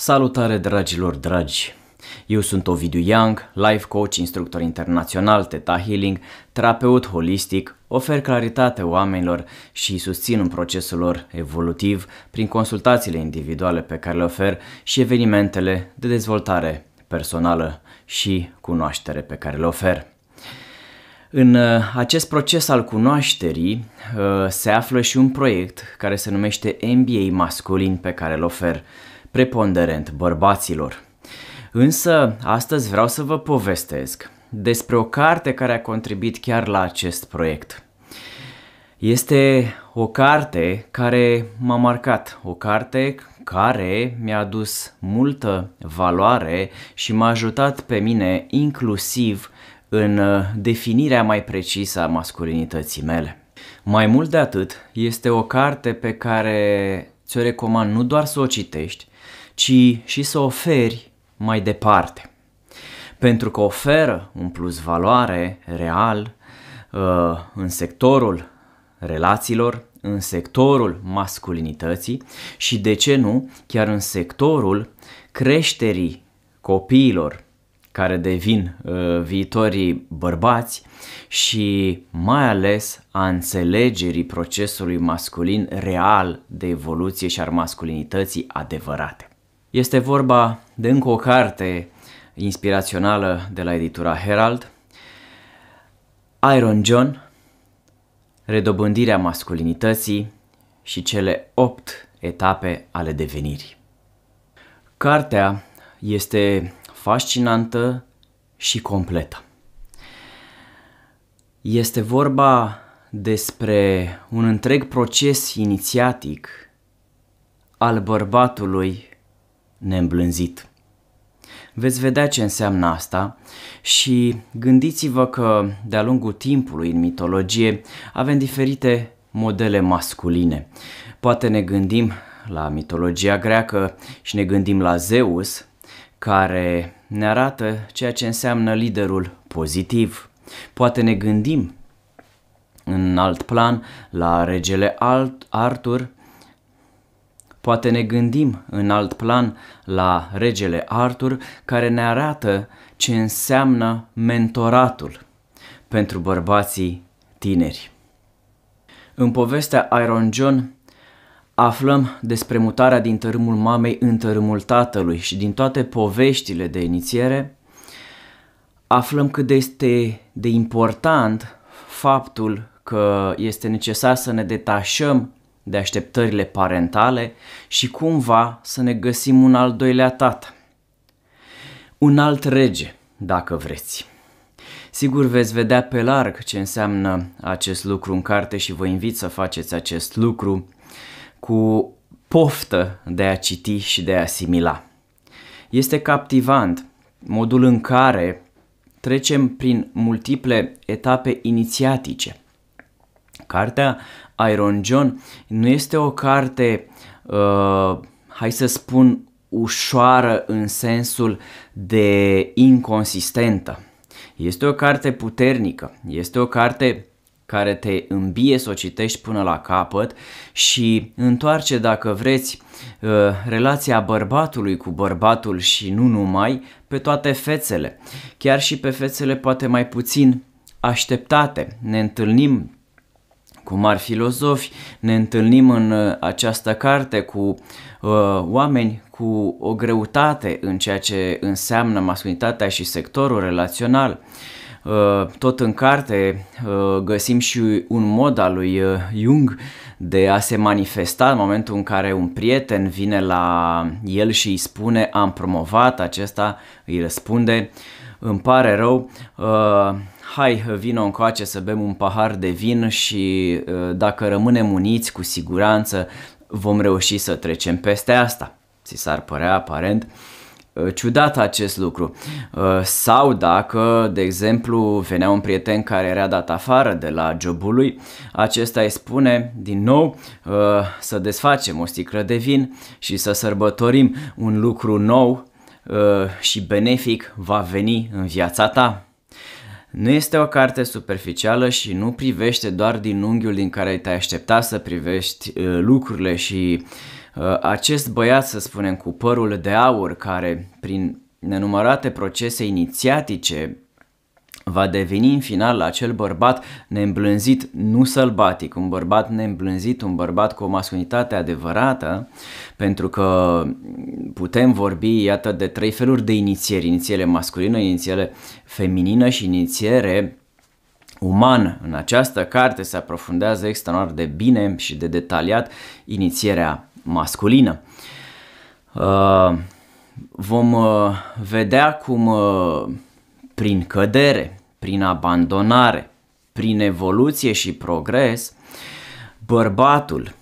Salutare dragilor dragi! Eu sunt Ovidiu Young, life coach, instructor internațional, teta healing, terapeut holistic, ofer claritate oamenilor și susțin în procesul lor evolutiv prin consultațiile individuale pe care le ofer și evenimentele de dezvoltare personală și cunoaștere pe care le ofer. În uh, acest proces al cunoașterii uh, se află și un proiect care se numește MBA masculin pe care îl ofer preponderent bărbaților. Însă, astăzi vreau să vă povestesc despre o carte care a contribuit chiar la acest proiect. Este o carte care m-a marcat, o carte care mi-a adus multă valoare și m-a ajutat pe mine inclusiv în uh, definirea mai precisă a masculinității mele. Mai mult de atât, este o carte pe care ți-o recomand nu doar să o citești, ci și să oferi mai departe. Pentru că oferă un plus valoare real uh, în sectorul relațiilor, în sectorul masculinității și, de ce nu, chiar în sectorul creșterii copiilor care devin uh, viitorii bărbați și mai ales a înțelegerii procesului masculin real de evoluție și al masculinității adevărate. Este vorba de încă o carte inspirațională de la editura Herald, Iron John, Redobândirea masculinității și cele opt etape ale devenirii. Cartea este fascinantă și completă. Este vorba despre un întreg proces inițiatic al bărbatului neîmblânzit. Veți vedea ce înseamnă asta și gândiți-vă că de-a lungul timpului în mitologie avem diferite modele masculine. Poate ne gândim la mitologia greacă și ne gândim la Zeus, care ne arată ceea ce înseamnă liderul pozitiv. Poate ne gândim în alt plan la regele Arthur, Poate ne gândim în alt plan la regele Arthur care ne arată ce înseamnă mentoratul pentru bărbații tineri. În povestea Iron John aflăm despre mutarea din tărâmul mamei în tărâmul tatălui și din toate poveștile de inițiere aflăm cât este de important faptul că este necesar să ne detașăm de așteptările parentale și cumva să ne găsim un al doilea tată. Un alt rege, dacă vreți. Sigur veți vedea pe larg ce înseamnă acest lucru în carte și vă invit să faceți acest lucru cu poftă de a citi și de a asimila. Este captivant modul în care trecem prin multiple etape inițiatice. Cartea Iron John nu este o carte, uh, hai să spun, ușoară în sensul de inconsistentă. Este o carte puternică, este o carte care te îmbie să o citești până la capăt și întoarce, dacă vreți, uh, relația bărbatului cu bărbatul și nu numai, pe toate fețele, chiar și pe fețele poate mai puțin așteptate. Ne întâlnim cu mari filozofi, ne întâlnim în uh, această carte cu uh, oameni cu o greutate în ceea ce înseamnă masculinitatea și sectorul relațional. Uh, tot în carte uh, găsim și un mod al lui uh, Jung de a se manifesta în momentul în care un prieten vine la el și îi spune am promovat, acesta îi răspunde uh, îmi pare rău, uh, hai vino încoace să bem un pahar de vin și uh, dacă rămânem uniți, cu siguranță vom reuși să trecem peste asta. Ți s-ar părea aparent uh, ciudat acest lucru. Uh, sau dacă, de exemplu, venea un prieten care era dat afară de la jobul lui, acesta îi spune din nou uh, să desfacem o sticlă de vin și să sărbătorim un lucru nou Uh, și benefic va veni în viața ta. Nu este o carte superficială și nu privește doar din unghiul din care te-ai aștepta să privești uh, lucrurile și uh, acest băiat, să spunem, cu părul de aur care prin nenumărate procese inițiatice va deveni în final acel bărbat neîmblânzit, nu sălbatic, un bărbat neîmblânzit, un bărbat cu o masculinitate adevărată, pentru că putem vorbi, iată, de trei feluri de inițieri, inițiere masculină, inițiere feminină și inițiere uman. În această carte se aprofundează extraordinar de bine și de detaliat inițierea masculină. Uh, vom uh, vedea cum uh, prin cădere, prin abandonare, prin evoluție și progres, bărbatul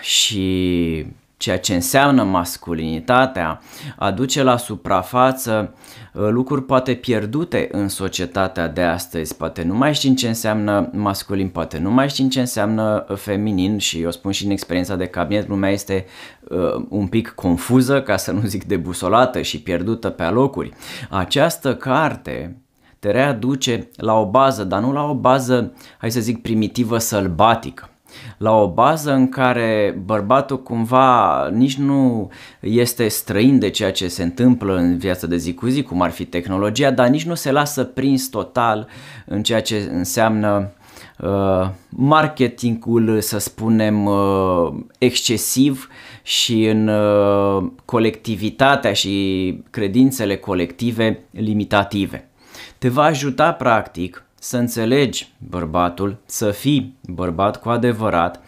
și ceea ce înseamnă masculinitatea aduce la suprafață ă, lucruri poate pierdute în societatea de astăzi. Poate nu mai știm ce înseamnă masculin, poate nu mai știm ce înseamnă ă, feminin și eu spun și în experiența de cabinet, lumea este uh, un pic confuză, ca să nu zic debusolată și pierdută pe alocuri. Această carte te readuce la o bază, dar nu la o bază, hai să zic, primitivă sălbatică la o bază în care bărbatul cumva nici nu este străin de ceea ce se întâmplă în viața de zi cu zi, cum ar fi tehnologia, dar nici nu se lasă prins total în ceea ce înseamnă uh, marketingul, să spunem, uh, excesiv și în uh, colectivitatea și credințele colective limitative. Te va ajuta practic să înțelegi bărbatul, să fii bărbat cu adevărat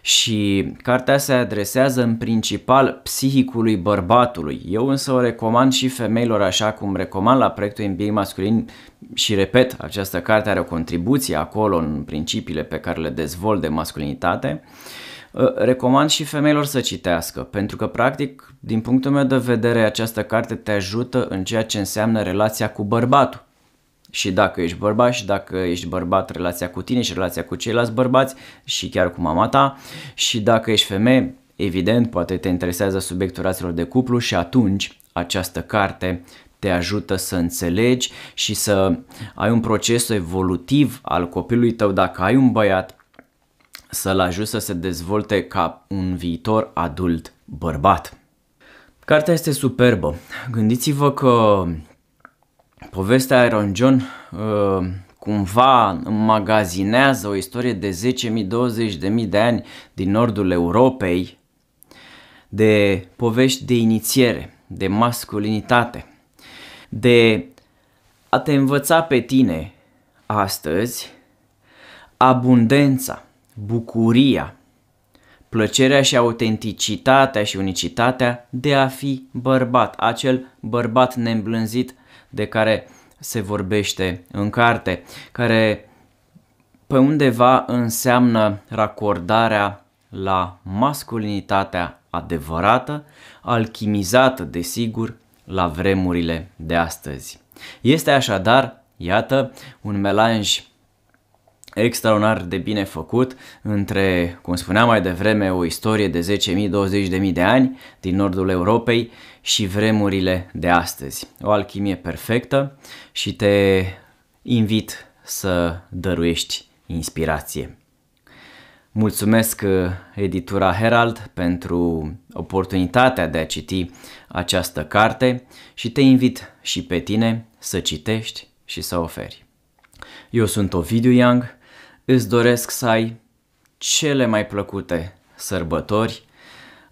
și cartea se adresează în principal psihicului bărbatului. Eu însă o recomand și femeilor așa cum recomand la proiectul MBA masculin și repet, această carte are o contribuție acolo în principiile pe care le dezvolt de masculinitate. Recomand și femeilor să citească, pentru că practic, din punctul meu de vedere, această carte te ajută în ceea ce înseamnă relația cu bărbatul și dacă ești bărbat și dacă ești bărbat relația cu tine și relația cu ceilalți bărbați și chiar cu mama ta și dacă ești femeie, evident, poate te interesează subiectul rațelor de cuplu și atunci această carte te ajută să înțelegi și să ai un proces evolutiv al copilului tău dacă ai un băiat să-l ajut să se dezvolte ca un viitor adult bărbat. Cartea este superbă. Gândiți-vă că Povestea Iron John uh, cumva magazinează o istorie de 10.000-20.000 de ani din nordul Europei de povești de inițiere, de masculinitate, de a te învăța pe tine astăzi abundența, bucuria, plăcerea și autenticitatea și unicitatea de a fi bărbat, acel bărbat neîmblânzit de care se vorbește în carte, care pe undeva înseamnă racordarea la masculinitatea adevărată, alchimizată, desigur, la vremurile de astăzi. Este așadar, iată, un melanj extraordinar de bine făcut între, cum spuneam mai devreme, o istorie de 10.000-20.000 de ani din nordul Europei și vremurile de astăzi. O alchimie perfectă și te invit să dăruiești inspirație. Mulțumesc uh, editura Herald pentru oportunitatea de a citi această carte și te invit și pe tine să citești și să oferi. Eu sunt Ovidiu Young îți doresc să ai cele mai plăcute sărbători,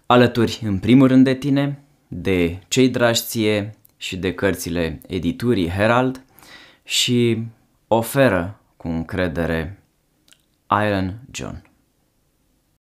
alături în primul rând de tine, de cei dragi ție și de cărțile editurii Herald și oferă cu încredere Iron John.